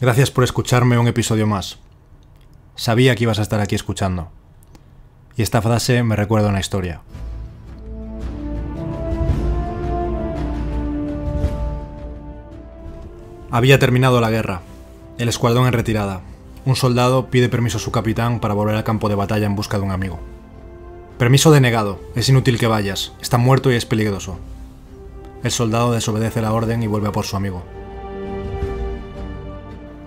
Gracias por escucharme un episodio más. Sabía que ibas a estar aquí escuchando. Y esta frase me recuerda una historia. Había terminado la guerra. El escuadrón en retirada. Un soldado pide permiso a su capitán para volver al campo de batalla en busca de un amigo. Permiso denegado. Es inútil que vayas. Está muerto y es peligroso. El soldado desobedece la orden y vuelve a por su amigo.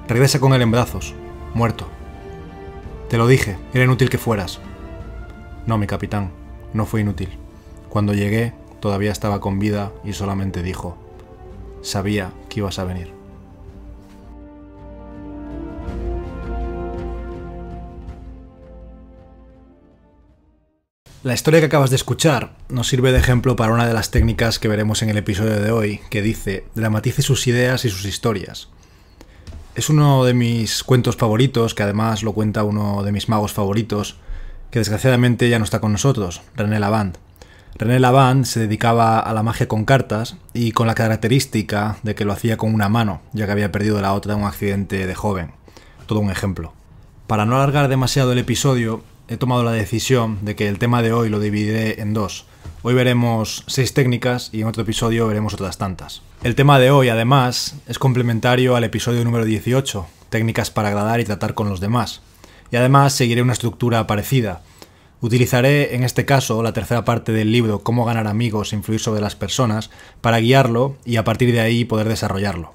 Regresa con él en brazos, muerto. Te lo dije, era inútil que fueras. No, mi capitán, no fue inútil. Cuando llegué, todavía estaba con vida y solamente dijo, sabía que ibas a venir. La historia que acabas de escuchar nos sirve de ejemplo para una de las técnicas que veremos en el episodio de hoy, que dice, dramatice sus ideas y sus historias. Es uno de mis cuentos favoritos, que además lo cuenta uno de mis magos favoritos, que desgraciadamente ya no está con nosotros, René Lavand. René Lavand se dedicaba a la magia con cartas y con la característica de que lo hacía con una mano, ya que había perdido la otra en un accidente de joven. Todo un ejemplo. Para no alargar demasiado el episodio, he tomado la decisión de que el tema de hoy lo dividiré en dos. Hoy veremos seis técnicas y en otro episodio veremos otras tantas. El tema de hoy, además, es complementario al episodio número 18, técnicas para agradar y tratar con los demás. Y además seguiré una estructura parecida. Utilizaré en este caso la tercera parte del libro Cómo ganar amigos e influir sobre las personas para guiarlo y a partir de ahí poder desarrollarlo.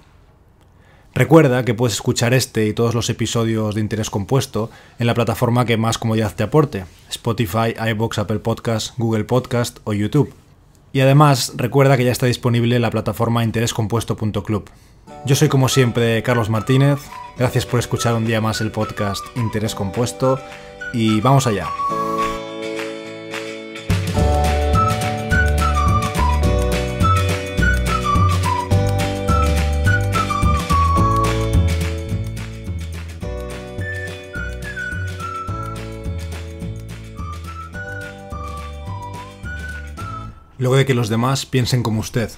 Recuerda que puedes escuchar este y todos los episodios de Interés Compuesto en la plataforma que más comodidad te aporte, Spotify, iVoox, Apple Podcast, Google Podcast o YouTube. Y además, recuerda que ya está disponible la plataforma interéscompuesto.club. Yo soy como siempre Carlos Martínez, gracias por escuchar un día más el podcast Interés Compuesto y vamos allá. luego de que los demás piensen como usted.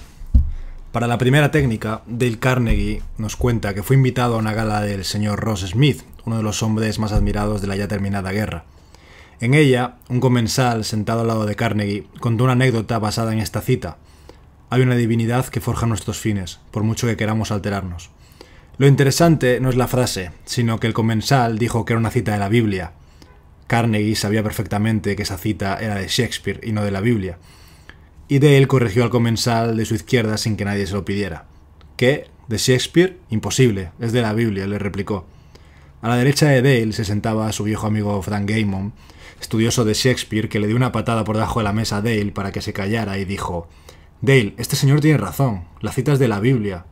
Para la primera técnica, Dale Carnegie nos cuenta que fue invitado a una gala del señor Ross Smith, uno de los hombres más admirados de la ya terminada guerra. En ella, un comensal sentado al lado de Carnegie contó una anécdota basada en esta cita. Hay una divinidad que forja nuestros fines, por mucho que queramos alterarnos. Lo interesante no es la frase, sino que el comensal dijo que era una cita de la Biblia. Carnegie sabía perfectamente que esa cita era de Shakespeare y no de la Biblia, y Dale corrigió al comensal de su izquierda sin que nadie se lo pidiera. ¿Qué? ¿De Shakespeare? Imposible, es de la Biblia, le replicó. A la derecha de Dale se sentaba su viejo amigo Frank Gaimon, estudioso de Shakespeare, que le dio una patada por debajo de la mesa a Dale para que se callara y dijo: Dale, este señor tiene razón, la cita es de la Biblia.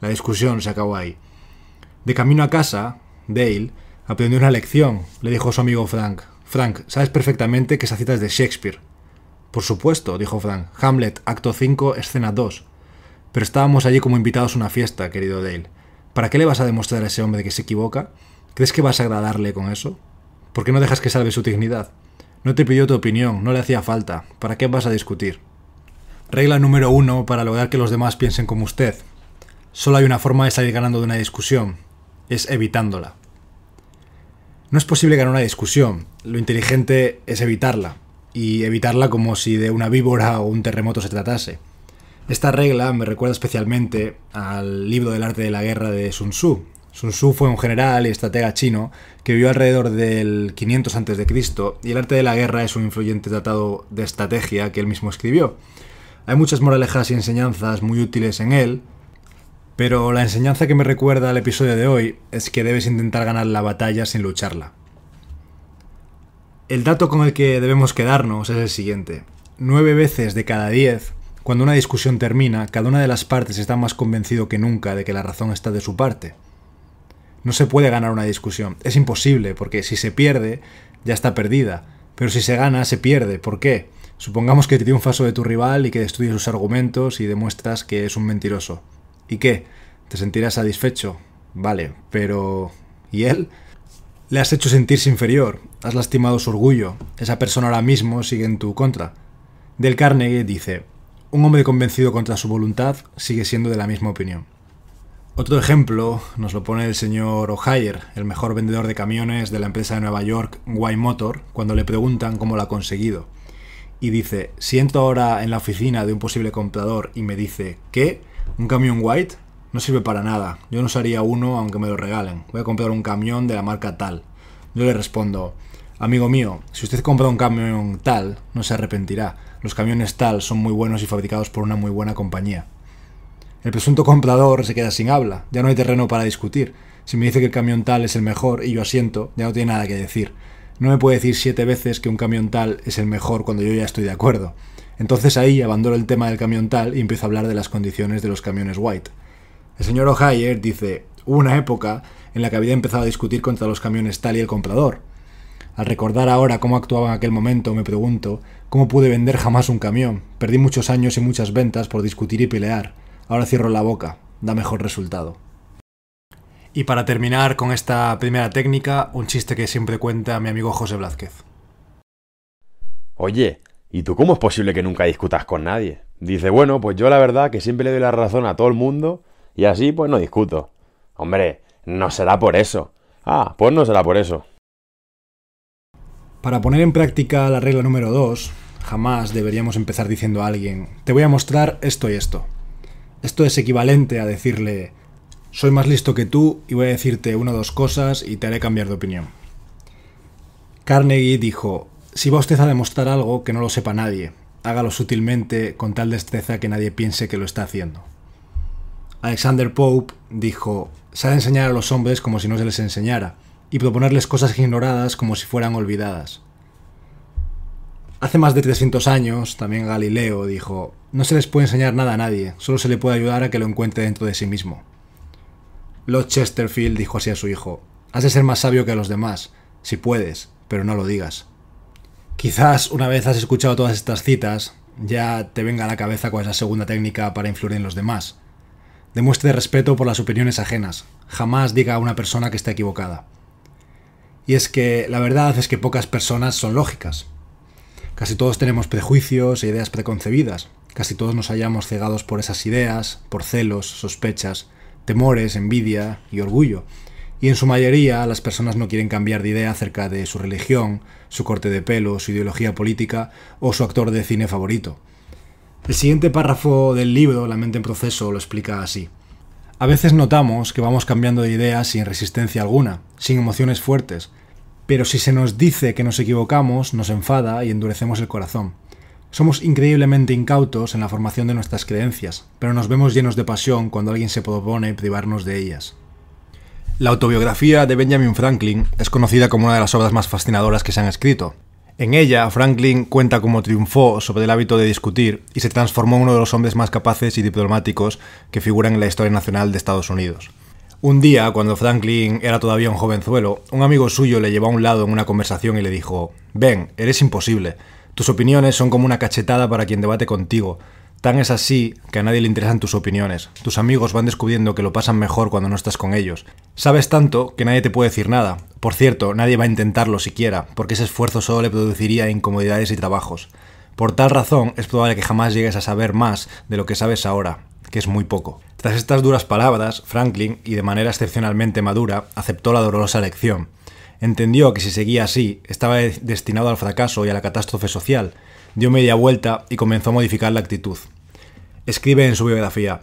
La discusión se acabó ahí. De camino a casa, Dale aprendió una lección, le dijo a su amigo Frank. Frank, sabes perfectamente que esa cita es de Shakespeare. Por supuesto, dijo Frank. Hamlet, acto 5, escena 2. Pero estábamos allí como invitados a una fiesta, querido Dale. ¿Para qué le vas a demostrar a ese hombre que se equivoca? ¿Crees que vas a agradarle con eso? ¿Por qué no dejas que salve su dignidad? No te pidió tu opinión, no le hacía falta. ¿Para qué vas a discutir? Regla número uno para lograr que los demás piensen como usted. Solo hay una forma de salir ganando de una discusión. Es evitándola. No es posible ganar una discusión. Lo inteligente es evitarla y evitarla como si de una víbora o un terremoto se tratase. Esta regla me recuerda especialmente al libro del arte de la guerra de Sun Tzu. Sun Tzu fue un general y estratega chino que vivió alrededor del 500 a.C. y el arte de la guerra es un influyente tratado de estrategia que él mismo escribió. Hay muchas moralejas y enseñanzas muy útiles en él, pero la enseñanza que me recuerda al episodio de hoy es que debes intentar ganar la batalla sin lucharla. El dato con el que debemos quedarnos es el siguiente. Nueve veces de cada diez, cuando una discusión termina, cada una de las partes está más convencido que nunca de que la razón está de su parte. No se puede ganar una discusión. Es imposible, porque si se pierde, ya está perdida. Pero si se gana, se pierde. ¿Por qué? Supongamos que te un faso de tu rival y que destruyes sus argumentos y demuestras que es un mentiroso. ¿Y qué? ¿Te sentirás satisfecho? Vale, pero... ¿Y él? Le has hecho sentirse inferior, has lastimado su orgullo, esa persona ahora mismo sigue en tu contra. Del Carnegie dice, un hombre convencido contra su voluntad sigue siendo de la misma opinión. Otro ejemplo nos lo pone el señor O'Hayer, el mejor vendedor de camiones de la empresa de Nueva York White Motor, cuando le preguntan cómo lo ha conseguido. Y dice, siento ahora en la oficina de un posible comprador y me dice, ¿qué? ¿Un camión White? No sirve para nada. Yo no usaría uno aunque me lo regalen. Voy a comprar un camión de la marca tal. Yo le respondo, amigo mío, si usted compra un camión tal, no se arrepentirá. Los camiones tal son muy buenos y fabricados por una muy buena compañía. El presunto comprador se queda sin habla. Ya no hay terreno para discutir. Si me dice que el camión tal es el mejor y yo asiento, ya no tiene nada que decir. No me puede decir siete veces que un camión tal es el mejor cuando yo ya estoy de acuerdo. Entonces ahí abandono el tema del camión tal y empiezo a hablar de las condiciones de los camiones white. El señor O'Hayer dice, hubo una época en la que había empezado a discutir contra los camiones tal y el comprador. Al recordar ahora cómo actuaba en aquel momento, me pregunto, ¿cómo pude vender jamás un camión? Perdí muchos años y muchas ventas por discutir y pelear. Ahora cierro la boca, da mejor resultado. Y para terminar con esta primera técnica, un chiste que siempre cuenta mi amigo José Blázquez. Oye, ¿y tú cómo es posible que nunca discutas con nadie? Dice, bueno, pues yo la verdad que siempre le doy la razón a todo el mundo y así pues no discuto. Hombre, no será por eso. Ah, pues no será por eso. Para poner en práctica la regla número 2, jamás deberíamos empezar diciendo a alguien, te voy a mostrar esto y esto. Esto es equivalente a decirle, soy más listo que tú y voy a decirte una o dos cosas y te haré cambiar de opinión. Carnegie dijo, si va usted a demostrar algo que no lo sepa nadie, hágalo sutilmente con tal destreza que nadie piense que lo está haciendo. Alexander Pope dijo, se ha de enseñar a los hombres como si no se les enseñara, y proponerles cosas ignoradas como si fueran olvidadas. Hace más de 300 años, también Galileo dijo, no se les puede enseñar nada a nadie, solo se le puede ayudar a que lo encuentre dentro de sí mismo. Lord Chesterfield dijo así a su hijo, has de ser más sabio que los demás, si puedes, pero no lo digas. Quizás una vez has escuchado todas estas citas, ya te venga a la cabeza cuál es la segunda técnica para influir en los demás, Demuestre respeto por las opiniones ajenas. Jamás diga a una persona que está equivocada. Y es que la verdad es que pocas personas son lógicas. Casi todos tenemos prejuicios e ideas preconcebidas. Casi todos nos hallamos cegados por esas ideas, por celos, sospechas, temores, envidia y orgullo. Y en su mayoría las personas no quieren cambiar de idea acerca de su religión, su corte de pelo, su ideología política o su actor de cine favorito. El siguiente párrafo del libro, La mente en proceso, lo explica así. A veces notamos que vamos cambiando de idea sin resistencia alguna, sin emociones fuertes, pero si se nos dice que nos equivocamos, nos enfada y endurecemos el corazón. Somos increíblemente incautos en la formación de nuestras creencias, pero nos vemos llenos de pasión cuando alguien se propone privarnos de ellas. La autobiografía de Benjamin Franklin es conocida como una de las obras más fascinadoras que se han escrito, en ella, Franklin cuenta cómo triunfó sobre el hábito de discutir y se transformó en uno de los hombres más capaces y diplomáticos que figuran en la historia nacional de Estados Unidos. Un día, cuando Franklin era todavía un jovenzuelo, un amigo suyo le llevó a un lado en una conversación y le dijo, Ven, eres imposible. Tus opiniones son como una cachetada para quien debate contigo. Tan es así que a nadie le interesan tus opiniones. Tus amigos van descubriendo que lo pasan mejor cuando no estás con ellos. Sabes tanto que nadie te puede decir nada. Por cierto, nadie va a intentarlo siquiera, porque ese esfuerzo solo le produciría incomodidades y trabajos. Por tal razón, es probable que jamás llegues a saber más de lo que sabes ahora, que es muy poco. Tras estas duras palabras, Franklin, y de manera excepcionalmente madura, aceptó la dolorosa lección. Entendió que si seguía así, estaba destinado al fracaso y a la catástrofe social, dio media vuelta y comenzó a modificar la actitud. Escribe en su biografía,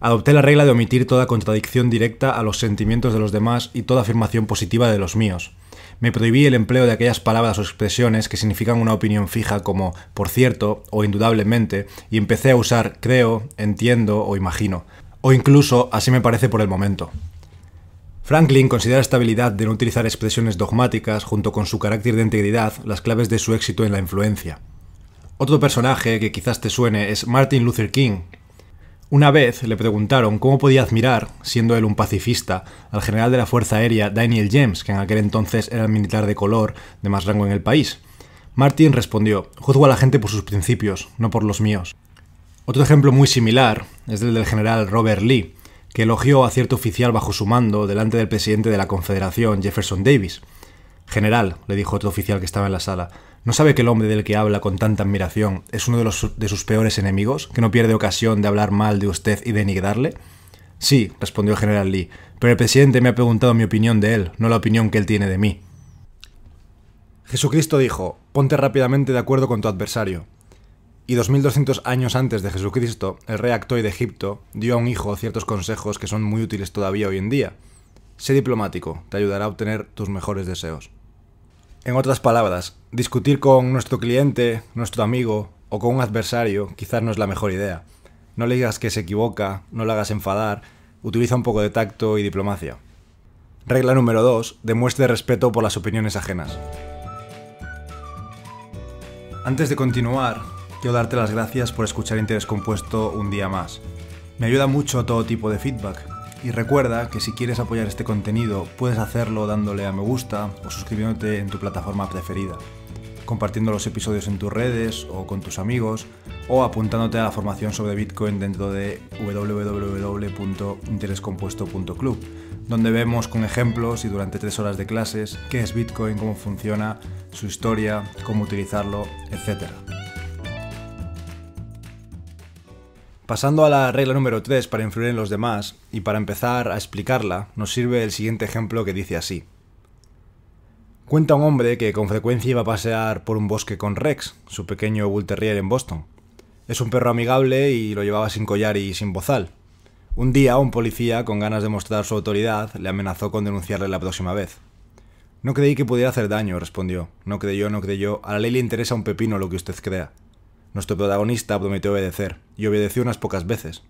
adopté la regla de omitir toda contradicción directa a los sentimientos de los demás y toda afirmación positiva de los míos. Me prohibí el empleo de aquellas palabras o expresiones que significan una opinión fija como por cierto o indudablemente y empecé a usar creo, entiendo o imagino, o incluso así me parece por el momento. Franklin considera esta habilidad de no utilizar expresiones dogmáticas junto con su carácter de integridad las claves de su éxito en la influencia. Otro personaje que quizás te suene es Martin Luther King. Una vez le preguntaron cómo podía admirar, siendo él un pacifista, al general de la Fuerza Aérea Daniel James, que en aquel entonces era el militar de color de más rango en el país. Martin respondió, juzgo a la gente por sus principios, no por los míos. Otro ejemplo muy similar es el del general Robert Lee, que elogió a cierto oficial bajo su mando delante del presidente de la Confederación, Jefferson Davis. General, le dijo otro oficial que estaba en la sala, ¿No sabe que el hombre del que habla con tanta admiración es uno de, los, de sus peores enemigos, que no pierde ocasión de hablar mal de usted y denigrarle? Sí, respondió el general Lee, pero el presidente me ha preguntado mi opinión de él, no la opinión que él tiene de mí. Jesucristo dijo, ponte rápidamente de acuerdo con tu adversario. Y 2200 años antes de Jesucristo, el rey Actoy de Egipto dio a un hijo ciertos consejos que son muy útiles todavía hoy en día. Sé diplomático, te ayudará a obtener tus mejores deseos. En otras palabras, discutir con nuestro cliente, nuestro amigo o con un adversario quizás no es la mejor idea. No le digas que se equivoca, no le hagas enfadar, utiliza un poco de tacto y diplomacia. Regla número 2. Demuestre respeto por las opiniones ajenas. Antes de continuar, quiero darte las gracias por escuchar Interés Compuesto un día más. Me ayuda mucho todo tipo de feedback, y recuerda que si quieres apoyar este contenido puedes hacerlo dándole a me gusta o suscribiéndote en tu plataforma preferida, compartiendo los episodios en tus redes o con tus amigos o apuntándote a la formación sobre Bitcoin dentro de www.interescompuesto.club, donde vemos con ejemplos y durante tres horas de clases qué es Bitcoin, cómo funciona, su historia, cómo utilizarlo, etc. Pasando a la regla número 3 para influir en los demás y para empezar a explicarla, nos sirve el siguiente ejemplo que dice así. Cuenta un hombre que con frecuencia iba a pasear por un bosque con Rex, su pequeño bull terrier en Boston. Es un perro amigable y lo llevaba sin collar y sin bozal. Un día, un policía, con ganas de mostrar su autoridad, le amenazó con denunciarle la próxima vez. No creí que pudiera hacer daño, respondió. No creyó, no creyó. A la ley le interesa un pepino lo que usted crea. Nuestro protagonista prometió obedecer, y obedeció unas pocas veces.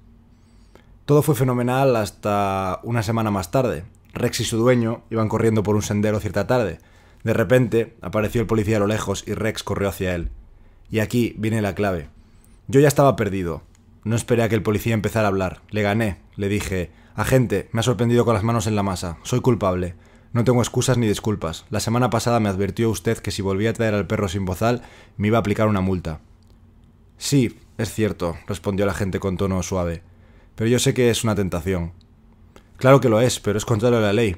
Todo fue fenomenal hasta una semana más tarde. Rex y su dueño iban corriendo por un sendero cierta tarde. De repente apareció el policía a lo lejos y Rex corrió hacia él. Y aquí viene la clave. Yo ya estaba perdido. No esperé a que el policía empezara a hablar. Le gané. Le dije, agente, me ha sorprendido con las manos en la masa. Soy culpable. No tengo excusas ni disculpas. La semana pasada me advirtió usted que si volvía a traer al perro sin bozal, me iba a aplicar una multa. Sí, es cierto, respondió la gente con tono suave, pero yo sé que es una tentación. Claro que lo es, pero es contrario a la ley.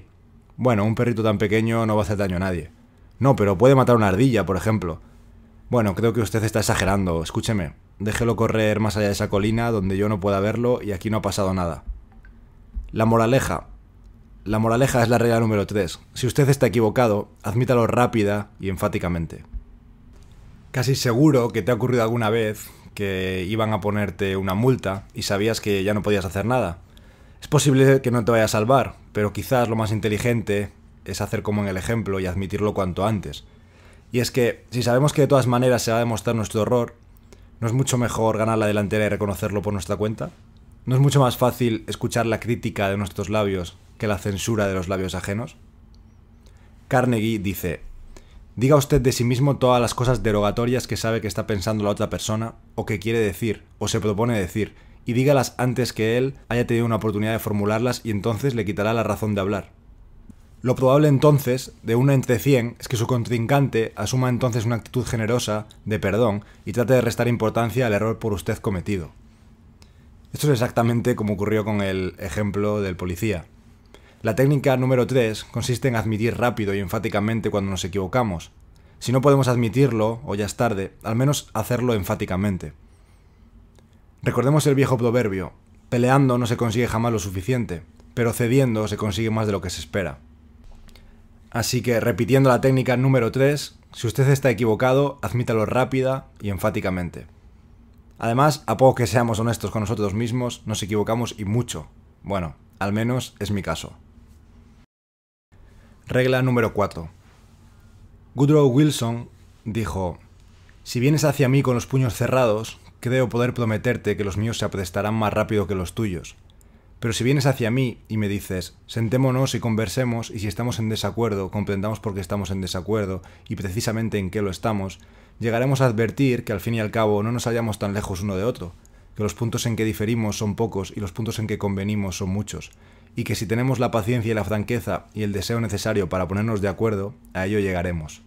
Bueno, un perrito tan pequeño no va a hacer daño a nadie. No, pero puede matar una ardilla, por ejemplo. Bueno, creo que usted está exagerando, escúcheme. Déjelo correr más allá de esa colina donde yo no pueda verlo y aquí no ha pasado nada. La moraleja. La moraleja es la regla número tres. Si usted está equivocado, admítalo rápida y enfáticamente. Casi seguro que te ha ocurrido alguna vez que iban a ponerte una multa y sabías que ya no podías hacer nada. Es posible que no te vaya a salvar, pero quizás lo más inteligente es hacer como en el ejemplo y admitirlo cuanto antes. Y es que, si sabemos que de todas maneras se va a demostrar nuestro error, ¿no es mucho mejor ganar la delantera y reconocerlo por nuestra cuenta? ¿No es mucho más fácil escuchar la crítica de nuestros labios que la censura de los labios ajenos? Carnegie dice, Diga usted de sí mismo todas las cosas derogatorias que sabe que está pensando la otra persona, o que quiere decir, o se propone decir, y dígalas antes que él haya tenido una oportunidad de formularlas y entonces le quitará la razón de hablar. Lo probable entonces, de una entre 100, es que su contrincante asuma entonces una actitud generosa, de perdón, y trate de restar importancia al error por usted cometido. Esto es exactamente como ocurrió con el ejemplo del policía. La técnica número 3 consiste en admitir rápido y enfáticamente cuando nos equivocamos. Si no podemos admitirlo, o ya es tarde, al menos hacerlo enfáticamente. Recordemos el viejo proverbio, peleando no se consigue jamás lo suficiente, pero cediendo se consigue más de lo que se espera. Así que, repitiendo la técnica número 3, si usted está equivocado, admítalo rápida y enfáticamente. Además, a poco que seamos honestos con nosotros mismos, nos equivocamos y mucho. Bueno, al menos es mi caso. Regla número 4. Woodrow Wilson dijo, Si vienes hacia mí con los puños cerrados, creo poder prometerte que los míos se aprestarán más rápido que los tuyos. Pero si vienes hacia mí y me dices, sentémonos y conversemos, y si estamos en desacuerdo, comprendamos por qué estamos en desacuerdo y precisamente en qué lo estamos, llegaremos a advertir que al fin y al cabo no nos hallamos tan lejos uno de otro, que los puntos en que diferimos son pocos y los puntos en que convenimos son muchos, y que si tenemos la paciencia y la franqueza y el deseo necesario para ponernos de acuerdo, a ello llegaremos.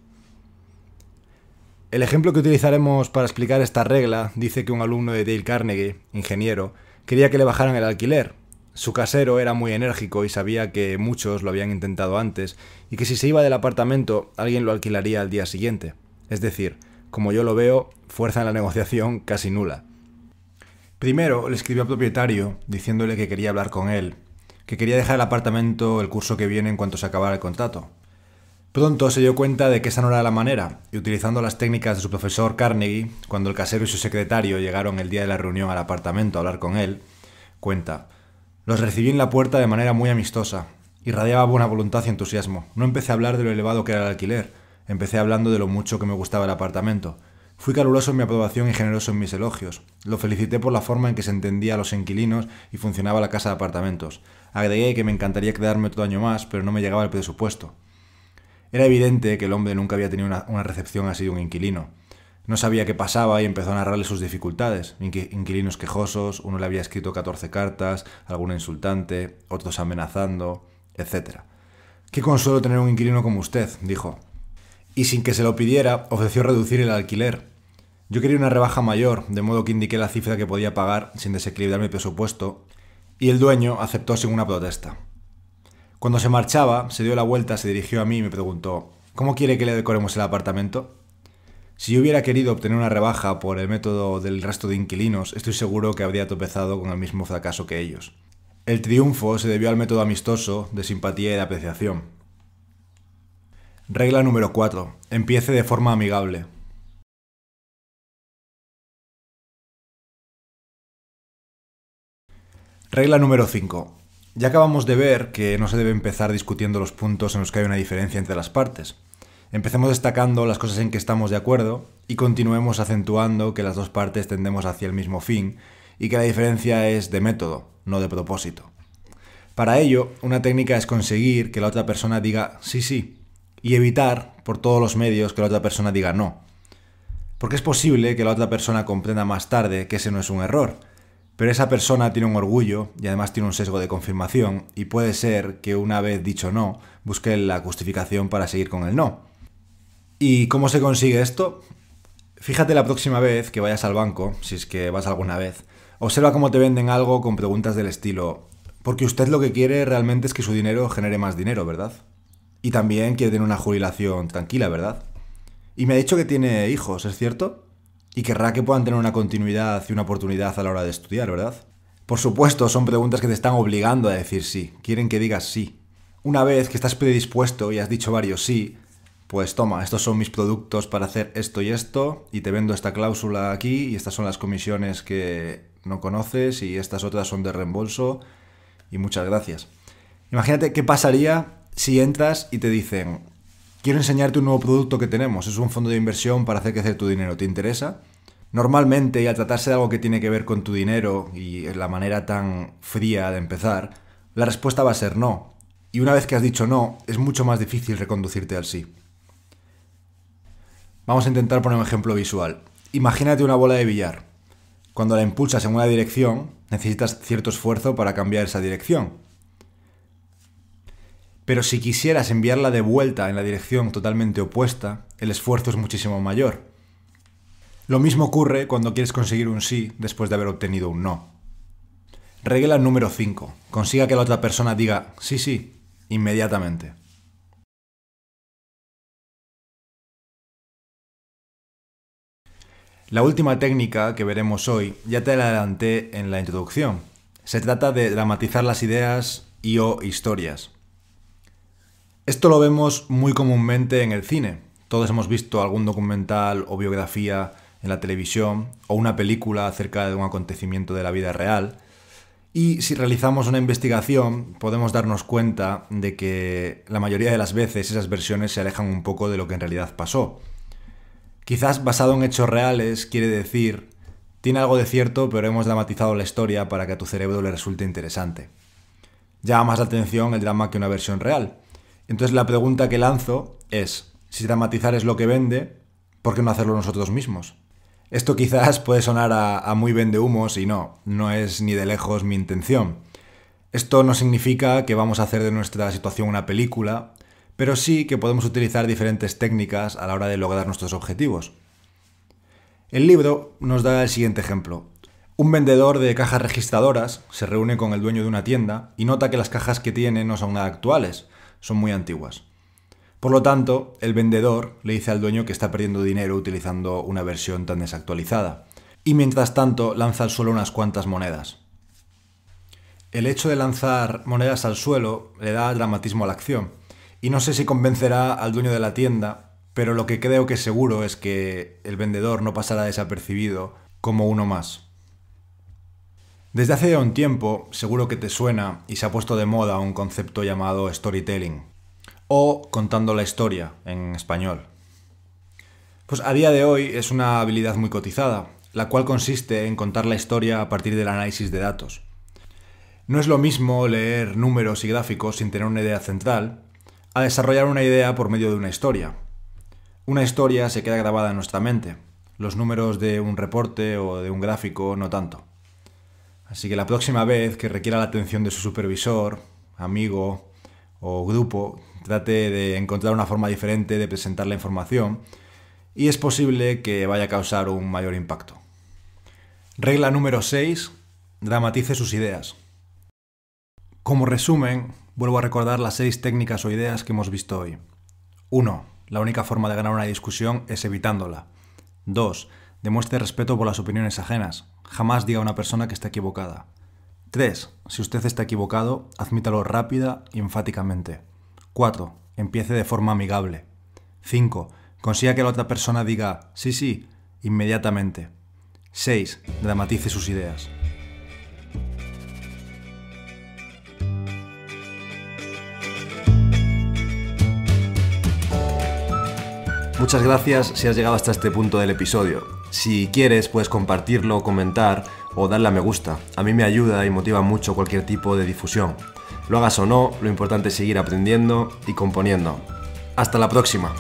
El ejemplo que utilizaremos para explicar esta regla dice que un alumno de Dale Carnegie, ingeniero, quería que le bajaran el alquiler. Su casero era muy enérgico y sabía que muchos lo habían intentado antes y que si se iba del apartamento alguien lo alquilaría al día siguiente. Es decir, como yo lo veo, fuerza en la negociación casi nula. Primero le escribió al propietario diciéndole que quería hablar con él que quería dejar el apartamento el curso que viene en cuanto se acabara el contrato. Pronto se dio cuenta de que esa no era la manera, y utilizando las técnicas de su profesor Carnegie, cuando el casero y su secretario llegaron el día de la reunión al apartamento a hablar con él, cuenta, los recibí en la puerta de manera muy amistosa, irradiaba buena voluntad y entusiasmo. No empecé a hablar de lo elevado que era el alquiler, empecé hablando de lo mucho que me gustaba el apartamento, Fui caluroso en mi aprobación y generoso en mis elogios. Lo felicité por la forma en que se entendía a los inquilinos y funcionaba la casa de apartamentos. Agregué que me encantaría quedarme otro año más, pero no me llegaba el presupuesto. Era evidente que el hombre nunca había tenido una, recepción así de un inquilino. No sabía qué pasaba y empezó a narrarle sus dificultades. Inquilinos quejosos, uno le había escrito 14 cartas, alguno insultante, otros amenazando, etc. Qué consuelo tener un inquilino como usted, dijo. Y sin que se lo pidiera, ofreció reducir el alquiler. Yo quería una rebaja mayor, de modo que indiqué la cifra que podía pagar sin desequilibrar mi presupuesto, y el dueño aceptó sin una protesta. Cuando se marchaba, se dio la vuelta, se dirigió a mí y me preguntó, ¿cómo quiere que le decoremos el apartamento? Si yo hubiera querido obtener una rebaja por el método del resto de inquilinos, estoy seguro que habría tropezado con el mismo fracaso que ellos. El triunfo se debió al método amistoso de simpatía y de apreciación. Regla número 4. Empiece de forma amigable. Regla número 5. Ya acabamos de ver que no se debe empezar discutiendo los puntos en los que hay una diferencia entre las partes. Empecemos destacando las cosas en que estamos de acuerdo y continuemos acentuando que las dos partes tendemos hacia el mismo fin y que la diferencia es de método, no de propósito. Para ello, una técnica es conseguir que la otra persona diga sí, sí, y evitar por todos los medios que la otra persona diga no. Porque es posible que la otra persona comprenda más tarde que ese no es un error, pero esa persona tiene un orgullo y además tiene un sesgo de confirmación y puede ser que una vez dicho no, busque la justificación para seguir con el no. ¿Y cómo se consigue esto? Fíjate la próxima vez que vayas al banco, si es que vas alguna vez, observa cómo te venden algo con preguntas del estilo, porque usted lo que quiere realmente es que su dinero genere más dinero, ¿verdad? Y también quiere tener una jubilación tranquila, ¿verdad? Y me ha dicho que tiene hijos, ¿es cierto? y querrá que puedan tener una continuidad y una oportunidad a la hora de estudiar, ¿verdad? Por supuesto, son preguntas que te están obligando a decir sí, quieren que digas sí. Una vez que estás predispuesto y has dicho varios sí, pues toma, estos son mis productos para hacer esto y esto, y te vendo esta cláusula aquí, y estas son las comisiones que no conoces, y estas otras son de reembolso, y muchas gracias. Imagínate qué pasaría si entras y te dicen, Quiero enseñarte un nuevo producto que tenemos. Es un fondo de inversión para hacer crecer tu dinero. ¿Te interesa? Normalmente, y al tratarse de algo que tiene que ver con tu dinero y la manera tan fría de empezar, la respuesta va a ser no. Y una vez que has dicho no, es mucho más difícil reconducirte al sí. Vamos a intentar poner un ejemplo visual. Imagínate una bola de billar. Cuando la impulsas en una dirección, necesitas cierto esfuerzo para cambiar esa dirección. Pero si quisieras enviarla de vuelta en la dirección totalmente opuesta, el esfuerzo es muchísimo mayor. Lo mismo ocurre cuando quieres conseguir un sí después de haber obtenido un no. Regla número 5. Consiga que la otra persona diga sí, sí, inmediatamente. La última técnica que veremos hoy ya te la adelanté en la introducción. Se trata de dramatizar las ideas y o historias. Esto lo vemos muy comúnmente en el cine. Todos hemos visto algún documental o biografía en la televisión o una película acerca de un acontecimiento de la vida real. Y si realizamos una investigación podemos darnos cuenta de que la mayoría de las veces esas versiones se alejan un poco de lo que en realidad pasó. Quizás basado en hechos reales quiere decir, tiene algo de cierto pero hemos dramatizado la historia para que a tu cerebro le resulte interesante. Llama más la atención el drama que una versión real. Entonces la pregunta que lanzo es, si dramatizar es lo que vende, ¿por qué no hacerlo nosotros mismos? Esto quizás puede sonar a, a muy vendehumos y no, no es ni de lejos mi intención. Esto no significa que vamos a hacer de nuestra situación una película, pero sí que podemos utilizar diferentes técnicas a la hora de lograr nuestros objetivos. El libro nos da el siguiente ejemplo. Un vendedor de cajas registradoras se reúne con el dueño de una tienda y nota que las cajas que tiene no son nada actuales, son muy antiguas. Por lo tanto, el vendedor le dice al dueño que está perdiendo dinero utilizando una versión tan desactualizada, y mientras tanto lanza al suelo unas cuantas monedas. El hecho de lanzar monedas al suelo le da dramatismo a la acción, y no sé si convencerá al dueño de la tienda, pero lo que creo que seguro es que el vendedor no pasará desapercibido como uno más. Desde hace un tiempo, seguro que te suena y se ha puesto de moda un concepto llamado storytelling, o contando la historia en español. Pues a día de hoy es una habilidad muy cotizada, la cual consiste en contar la historia a partir del análisis de datos. No es lo mismo leer números y gráficos sin tener una idea central, a desarrollar una idea por medio de una historia. Una historia se queda grabada en nuestra mente, los números de un reporte o de un gráfico no tanto. Así que la próxima vez que requiera la atención de su supervisor, amigo o grupo, trate de encontrar una forma diferente de presentar la información y es posible que vaya a causar un mayor impacto. Regla número 6. Dramatice sus ideas. Como resumen, vuelvo a recordar las seis técnicas o ideas que hemos visto hoy. 1. La única forma de ganar una discusión es evitándola. 2. Demuestre respeto por las opiniones ajenas. Jamás diga a una persona que está equivocada. 3. Si usted está equivocado, admítalo rápida y enfáticamente. 4. Empiece de forma amigable. 5. Consiga que la otra persona diga sí, sí, inmediatamente. 6. Dramatice sus ideas. Muchas gracias si has llegado hasta este punto del episodio. Si quieres, puedes compartirlo, comentar o darle a me gusta. A mí me ayuda y motiva mucho cualquier tipo de difusión. Lo hagas o no, lo importante es seguir aprendiendo y componiendo. Hasta la próxima.